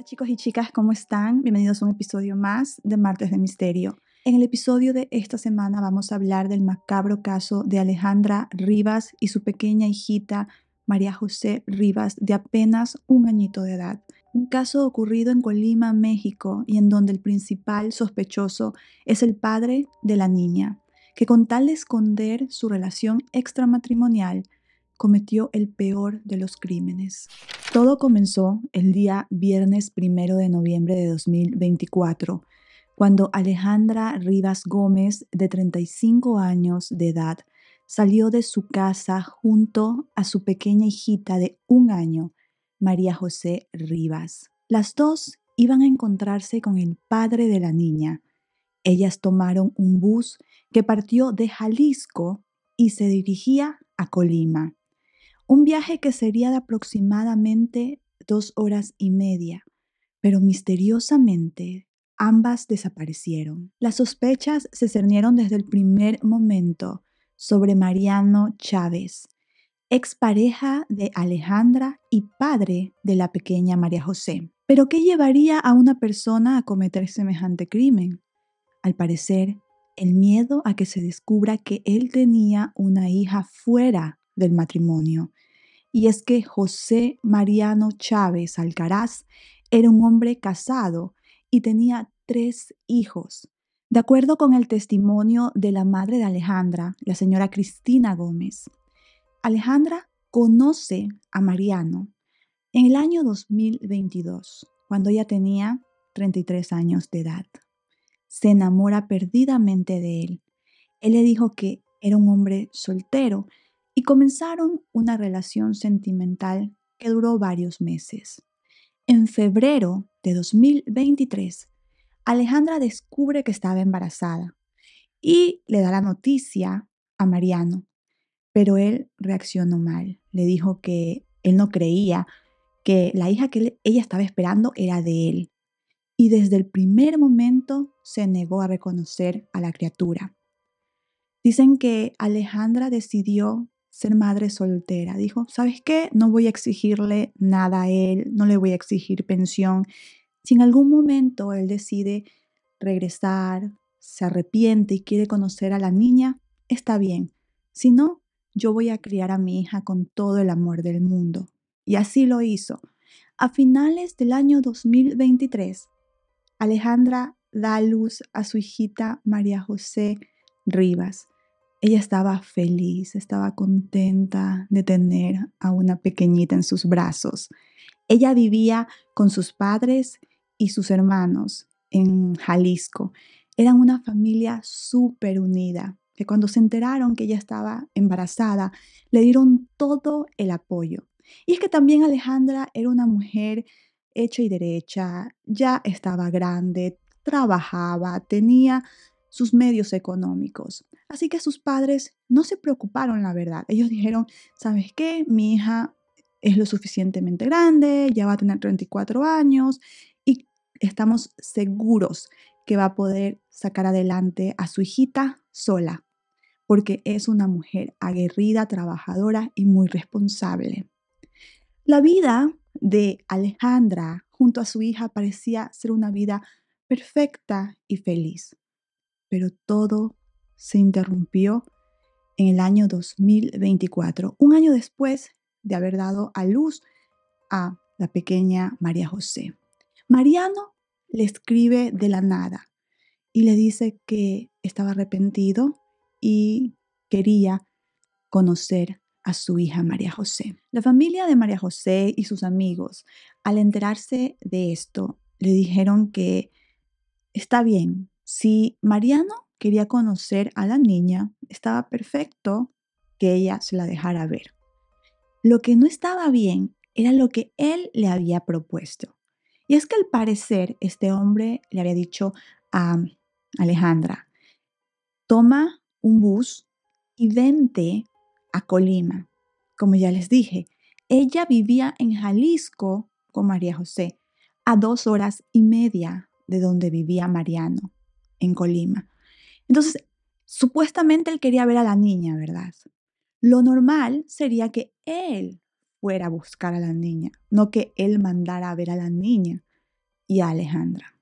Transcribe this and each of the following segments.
Hola chicos y chicas, ¿cómo están? Bienvenidos a un episodio más de Martes de Misterio. En el episodio de esta semana vamos a hablar del macabro caso de Alejandra Rivas y su pequeña hijita María José Rivas de apenas un añito de edad. Un caso ocurrido en Colima, México, y en donde el principal sospechoso es el padre de la niña, que con tal de esconder su relación extramatrimonial, cometió el peor de los crímenes. Todo comenzó el día viernes primero de noviembre de 2024, cuando Alejandra Rivas Gómez, de 35 años de edad, salió de su casa junto a su pequeña hijita de un año, María José Rivas. Las dos iban a encontrarse con el padre de la niña. Ellas tomaron un bus que partió de Jalisco y se dirigía a Colima. Un viaje que sería de aproximadamente dos horas y media, pero misteriosamente ambas desaparecieron. Las sospechas se cernieron desde el primer momento sobre Mariano Chávez, expareja de Alejandra y padre de la pequeña María José. Pero ¿qué llevaría a una persona a cometer semejante crimen? Al parecer, el miedo a que se descubra que él tenía una hija fuera del matrimonio y es que José Mariano Chávez Alcaraz era un hombre casado y tenía tres hijos. De acuerdo con el testimonio de la madre de Alejandra, la señora Cristina Gómez, Alejandra conoce a Mariano en el año 2022, cuando ella tenía 33 años de edad. Se enamora perdidamente de él. Él le dijo que era un hombre soltero, y comenzaron una relación sentimental que duró varios meses. En febrero de 2023, Alejandra descubre que estaba embarazada y le da la noticia a Mariano, pero él reaccionó mal. Le dijo que él no creía que la hija que ella estaba esperando era de él. Y desde el primer momento se negó a reconocer a la criatura. Dicen que Alejandra decidió ser madre soltera. Dijo, ¿sabes qué? No voy a exigirle nada a él, no le voy a exigir pensión. Si en algún momento él decide regresar, se arrepiente y quiere conocer a la niña, está bien. Si no, yo voy a criar a mi hija con todo el amor del mundo. Y así lo hizo. A finales del año 2023, Alejandra da luz a su hijita María José Rivas. Ella estaba feliz, estaba contenta de tener a una pequeñita en sus brazos. Ella vivía con sus padres y sus hermanos en Jalisco. Eran una familia súper unida, que cuando se enteraron que ella estaba embarazada, le dieron todo el apoyo. Y es que también Alejandra era una mujer hecha y derecha, ya estaba grande, trabajaba, tenía sus medios económicos. Así que sus padres no se preocuparon, la verdad. Ellos dijeron, ¿sabes qué? Mi hija es lo suficientemente grande, ya va a tener 34 años y estamos seguros que va a poder sacar adelante a su hijita sola, porque es una mujer aguerrida, trabajadora y muy responsable. La vida de Alejandra junto a su hija parecía ser una vida perfecta y feliz, pero todo se interrumpió en el año 2024, un año después de haber dado a luz a la pequeña María José. Mariano le escribe de la nada y le dice que estaba arrepentido y quería conocer a su hija María José. La familia de María José y sus amigos, al enterarse de esto, le dijeron que está bien, si Mariano quería conocer a la niña, estaba perfecto que ella se la dejara ver. Lo que no estaba bien era lo que él le había propuesto. Y es que al parecer este hombre le había dicho a Alejandra, toma un bus y vente a Colima. Como ya les dije, ella vivía en Jalisco con María José, a dos horas y media de donde vivía Mariano, en Colima. Entonces, supuestamente él quería ver a la niña, ¿verdad? Lo normal sería que él fuera a buscar a la niña, no que él mandara a ver a la niña y a Alejandra.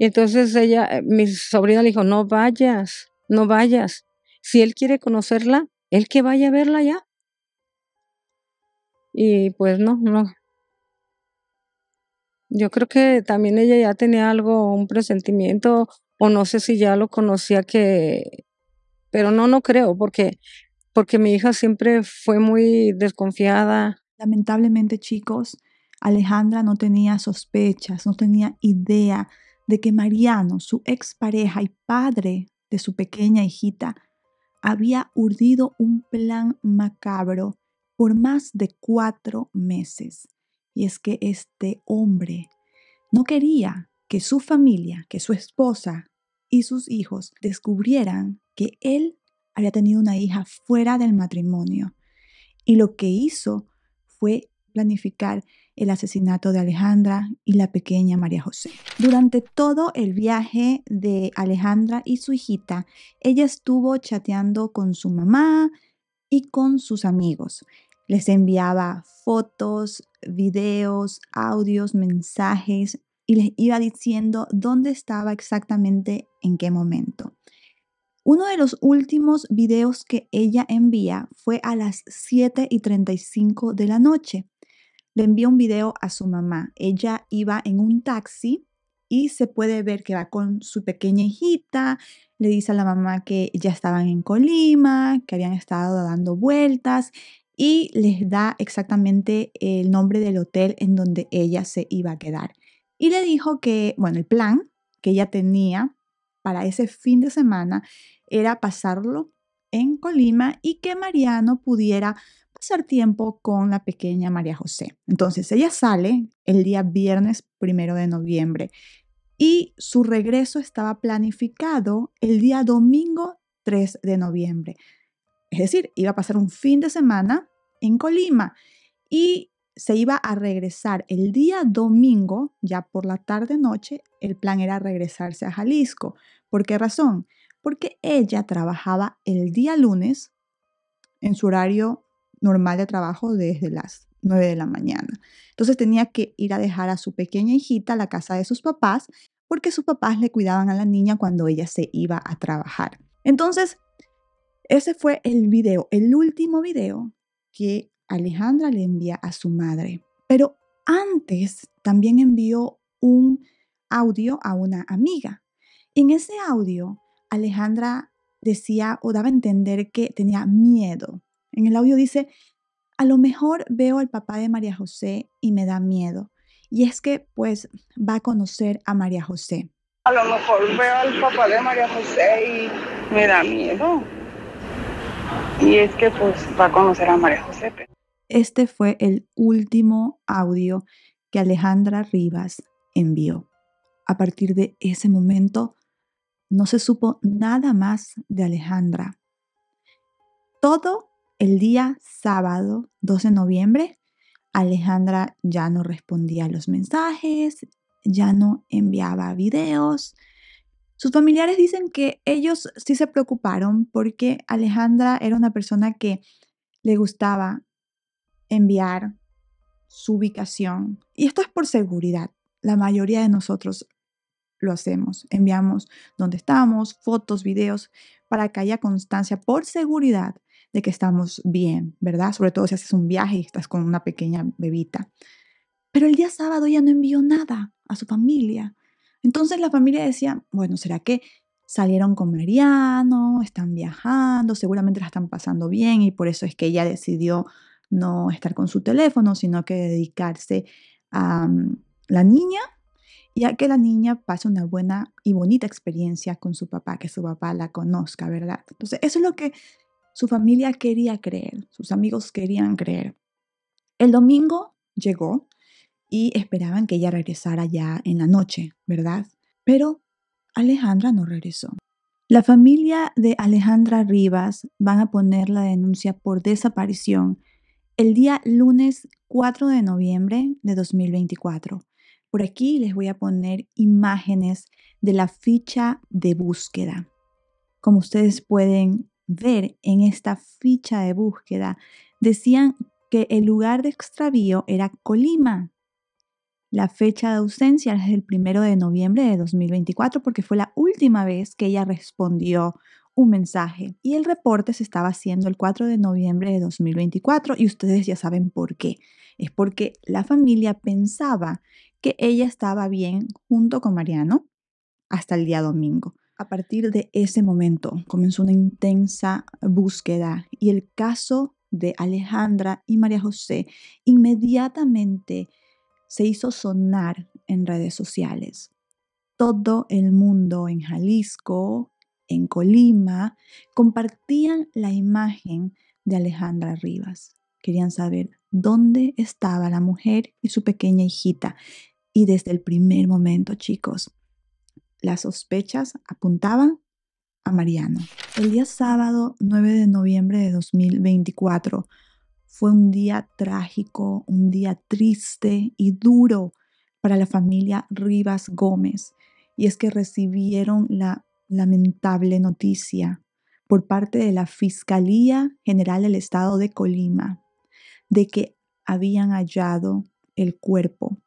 entonces ella, eh, mi sobrina le dijo, no vayas, no vayas. Si él quiere conocerla, él que vaya a verla ya. Y pues no, no. Yo creo que también ella ya tenía algo, un presentimiento o no sé si ya lo conocía que, pero no, no creo, porque, porque mi hija siempre fue muy desconfiada. Lamentablemente, chicos, Alejandra no tenía sospechas, no tenía idea de que Mariano, su expareja y padre de su pequeña hijita, había urdido un plan macabro por más de cuatro meses. Y es que este hombre no quería que su familia, que su esposa, y sus hijos descubrieran que él había tenido una hija fuera del matrimonio. Y lo que hizo fue planificar el asesinato de Alejandra y la pequeña María José. Durante todo el viaje de Alejandra y su hijita, ella estuvo chateando con su mamá y con sus amigos. Les enviaba fotos, videos, audios, mensajes y les iba diciendo dónde estaba exactamente en qué momento. Uno de los últimos videos que ella envía fue a las 7 y 35 de la noche. Le envía un video a su mamá. Ella iba en un taxi y se puede ver que va con su pequeña hijita. Le dice a la mamá que ya estaban en Colima, que habían estado dando vueltas y les da exactamente el nombre del hotel en donde ella se iba a quedar y le dijo que, bueno, el plan que ella tenía para ese fin de semana era pasarlo en Colima y que Mariano pudiera pasar tiempo con la pequeña María José. Entonces ella sale el día viernes primero de noviembre y su regreso estaba planificado el día domingo 3 de noviembre. Es decir, iba a pasar un fin de semana en Colima y se iba a regresar el día domingo, ya por la tarde-noche, el plan era regresarse a Jalisco. ¿Por qué razón? Porque ella trabajaba el día lunes en su horario normal de trabajo desde las 9 de la mañana. Entonces tenía que ir a dejar a su pequeña hijita a la casa de sus papás porque sus papás le cuidaban a la niña cuando ella se iba a trabajar. Entonces, ese fue el video, el último video que Alejandra le envía a su madre. Pero antes también envió un audio a una amiga. En ese audio, Alejandra decía o daba a entender que tenía miedo. En el audio dice, a lo mejor veo al papá de María José y me da miedo. Y es que pues va a conocer a María José. A lo mejor veo al papá de María José y me da miedo. Y es que pues va a conocer a María José. Este fue el último audio que Alejandra Rivas envió. A partir de ese momento, no se supo nada más de Alejandra. Todo el día sábado 12 de noviembre, Alejandra ya no respondía a los mensajes, ya no enviaba videos. Sus familiares dicen que ellos sí se preocuparon porque Alejandra era una persona que le gustaba enviar su ubicación. Y esto es por seguridad. La mayoría de nosotros lo hacemos. Enviamos dónde estamos, fotos, videos, para que haya constancia por seguridad de que estamos bien, ¿verdad? Sobre todo si haces un viaje y estás con una pequeña bebita. Pero el día sábado ella no envió nada a su familia. Entonces la familia decía, bueno, ¿será que salieron con Mariano? ¿Están viajando? Seguramente la están pasando bien y por eso es que ella decidió no estar con su teléfono, sino que dedicarse a mm, la niña y a que la niña pase una buena y bonita experiencia con su papá, que su papá la conozca, ¿verdad? Entonces, eso es lo que su familia quería creer, sus amigos querían creer. El domingo llegó y esperaban que ella regresara ya en la noche, ¿verdad? Pero Alejandra no regresó. La familia de Alejandra Rivas van a poner la denuncia por desaparición el día lunes 4 de noviembre de 2024. Por aquí les voy a poner imágenes de la ficha de búsqueda. Como ustedes pueden ver en esta ficha de búsqueda, decían que el lugar de extravío era Colima. La fecha de ausencia es el primero de noviembre de 2024 porque fue la última vez que ella respondió un mensaje. Y el reporte se estaba haciendo el 4 de noviembre de 2024 y ustedes ya saben por qué. Es porque la familia pensaba que ella estaba bien junto con Mariano hasta el día domingo. A partir de ese momento comenzó una intensa búsqueda y el caso de Alejandra y María José inmediatamente se hizo sonar en redes sociales. Todo el mundo en Jalisco, en Colima, compartían la imagen de Alejandra Rivas. Querían saber dónde estaba la mujer y su pequeña hijita. Y desde el primer momento, chicos, las sospechas apuntaban a Mariano. El día sábado 9 de noviembre de 2024 fue un día trágico, un día triste y duro para la familia Rivas Gómez. Y es que recibieron la lamentable noticia por parte de la Fiscalía General del Estado de Colima de que habían hallado el cuerpo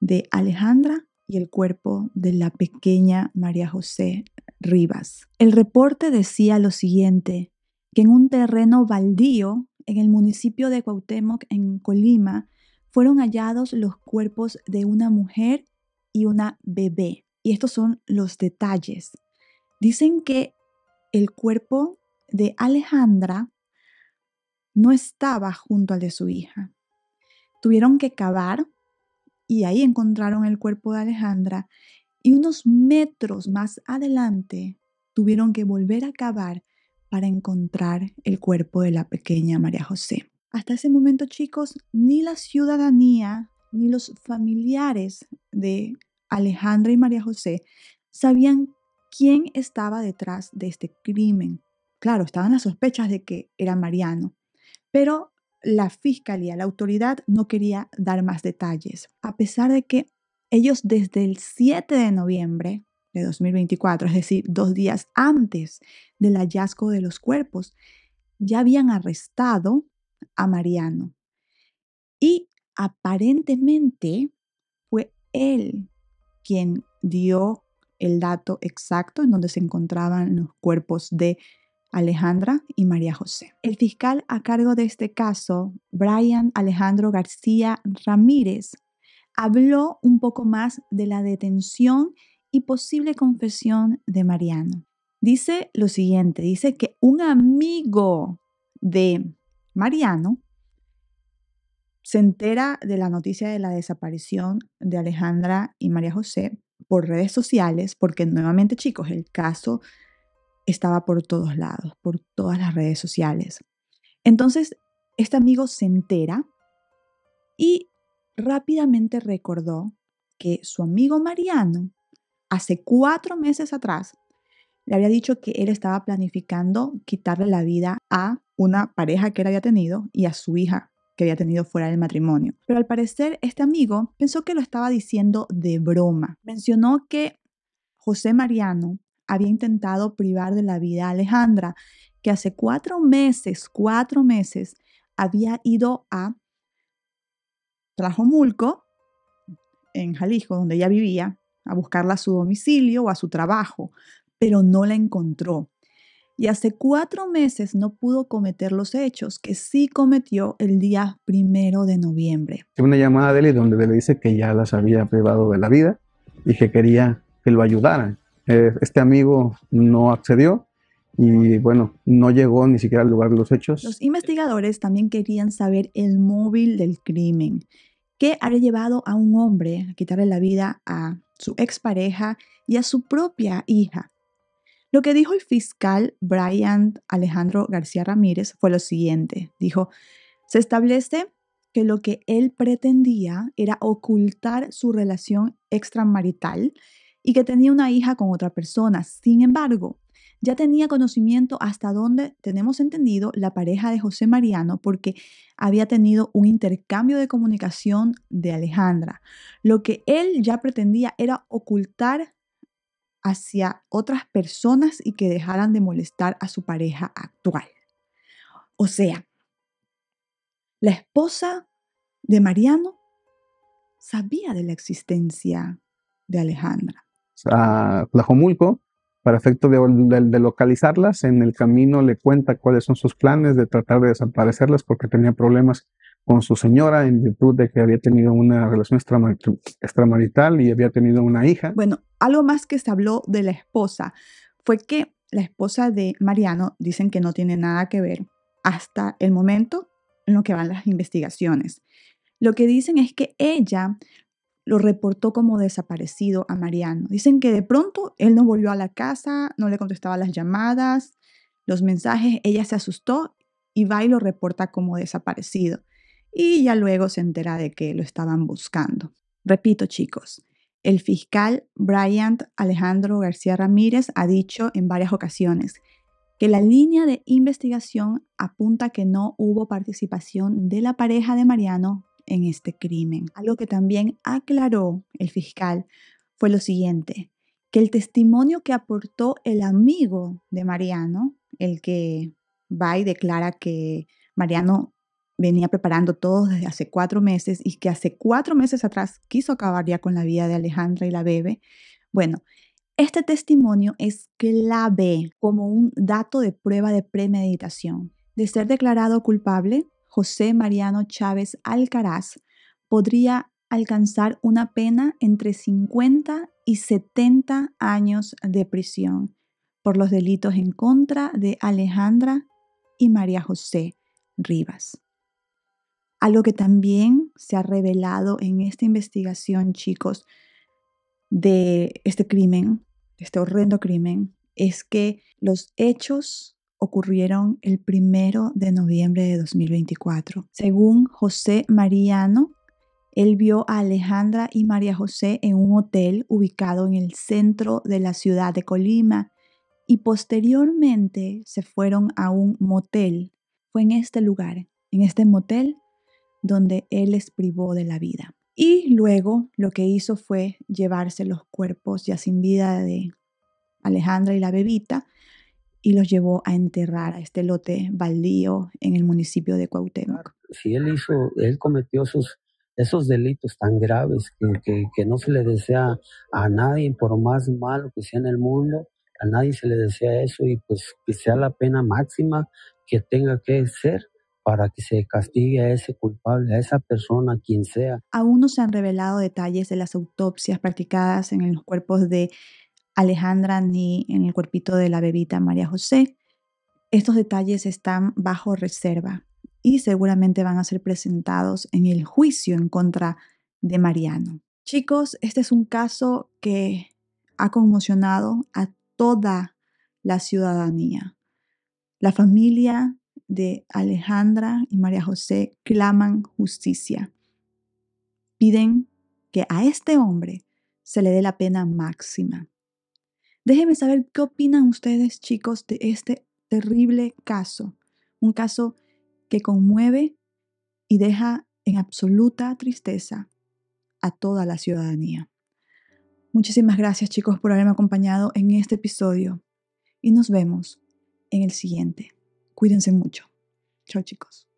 de Alejandra y el cuerpo de la pequeña María José Rivas. El reporte decía lo siguiente, que en un terreno baldío en el municipio de Cuauhtémoc, en Colima, fueron hallados los cuerpos de una mujer y una bebé y estos son los detalles. Dicen que el cuerpo de Alejandra no estaba junto al de su hija. Tuvieron que cavar y ahí encontraron el cuerpo de Alejandra y unos metros más adelante tuvieron que volver a cavar para encontrar el cuerpo de la pequeña María José. Hasta ese momento, chicos, ni la ciudadanía ni los familiares de Alejandra y María José sabían quién estaba detrás de este crimen. Claro, estaban las sospechas de que era Mariano, pero la fiscalía, la autoridad, no quería dar más detalles, a pesar de que ellos desde el 7 de noviembre de 2024, es decir, dos días antes del hallazgo de los cuerpos, ya habían arrestado a Mariano. Y aparentemente fue él quien dio el dato exacto en donde se encontraban los cuerpos de Alejandra y María José. El fiscal a cargo de este caso, Brian Alejandro García Ramírez, habló un poco más de la detención y posible confesión de Mariano. Dice lo siguiente, dice que un amigo de Mariano se entera de la noticia de la desaparición de Alejandra y María José por redes sociales, porque nuevamente chicos, el caso estaba por todos lados, por todas las redes sociales. Entonces, este amigo se entera y rápidamente recordó que su amigo Mariano, hace cuatro meses atrás, le había dicho que él estaba planificando quitarle la vida a una pareja que él había tenido y a su hija que había tenido fuera del matrimonio. Pero al parecer este amigo pensó que lo estaba diciendo de broma. Mencionó que José Mariano había intentado privar de la vida a Alejandra, que hace cuatro meses, cuatro meses, había ido a Trajomulco, en Jalisco, donde ella vivía, a buscarla a su domicilio o a su trabajo, pero no la encontró y hace cuatro meses no pudo cometer los hechos que sí cometió el día primero de noviembre. Una llamada de él donde le dice que ya las había privado de la vida y que quería que lo ayudaran. Eh, este amigo no accedió y bueno, no llegó ni siquiera al lugar de los hechos. Los investigadores también querían saber el móvil del crimen. ¿Qué había llevado a un hombre a quitarle la vida a su expareja y a su propia hija? Lo que dijo el fiscal Brian Alejandro García Ramírez fue lo siguiente. Dijo, se establece que lo que él pretendía era ocultar su relación extramarital y que tenía una hija con otra persona. Sin embargo, ya tenía conocimiento hasta dónde tenemos entendido la pareja de José Mariano porque había tenido un intercambio de comunicación de Alejandra. Lo que él ya pretendía era ocultar hacia otras personas y que dejaran de molestar a su pareja actual. O sea, la esposa de Mariano sabía de la existencia de Alejandra. A para efecto de, localizarlas, en el camino le cuenta cuáles son sus planes de tratar de desaparecerlas porque tenía problemas con su señora en virtud de que había tenido una relación extramarital y había tenido una hija. Bueno, algo más que se habló de la esposa fue que la esposa de Mariano dicen que no tiene nada que ver hasta el momento en lo que van las investigaciones. Lo que dicen es que ella lo reportó como desaparecido a Mariano. Dicen que de pronto él no volvió a la casa, no le contestaba las llamadas, los mensajes, ella se asustó y va y lo reporta como desaparecido y ya luego se entera de que lo estaban buscando. Repito chicos, el fiscal Bryant Alejandro García Ramírez ha dicho en varias ocasiones que la línea de investigación apunta que no hubo participación de la pareja de Mariano en este crimen. Algo que también aclaró el fiscal fue lo siguiente, que el testimonio que aportó el amigo de Mariano, el que va y declara que Mariano venía preparando todos desde hace cuatro meses y que hace cuatro meses atrás quiso acabar ya con la vida de Alejandra y la bebé. Bueno, este testimonio es clave como un dato de prueba de premeditación. De ser declarado culpable, José Mariano Chávez Alcaraz podría alcanzar una pena entre 50 y 70 años de prisión por los delitos en contra de Alejandra y María José Rivas. Algo que también se ha revelado en esta investigación, chicos, de este crimen, este horrendo crimen, es que los hechos ocurrieron el primero de noviembre de 2024. Según José Mariano, él vio a Alejandra y María José en un hotel ubicado en el centro de la ciudad de Colima y posteriormente se fueron a un motel. Fue en este lugar, en este motel, donde Él les privó de la vida. Y luego lo que hizo fue llevarse los cuerpos ya sin vida de Alejandra y la bebita y los llevó a enterrar a este lote baldío en el municipio de Cuauhtémoc. Si él hizo, él cometió sus, esos delitos tan graves que, que no se le desea a nadie, por más malo que sea en el mundo, a nadie se le desea eso y pues que sea la pena máxima que tenga que ser para que se castigue a ese culpable, a esa persona, quien sea. Aún no se han revelado detalles de las autopsias practicadas en los cuerpos de Alejandra ni en el cuerpito de la bebita María José. Estos detalles están bajo reserva y seguramente van a ser presentados en el juicio en contra de Mariano. Chicos, este es un caso que ha conmocionado a toda la ciudadanía. La familia de Alejandra y María José claman justicia. Piden que a este hombre se le dé la pena máxima. Déjenme saber qué opinan ustedes, chicos, de este terrible caso. Un caso que conmueve y deja en absoluta tristeza a toda la ciudadanía. Muchísimas gracias, chicos, por haberme acompañado en este episodio y nos vemos en el siguiente. Cuídense mucho. Chao chicos.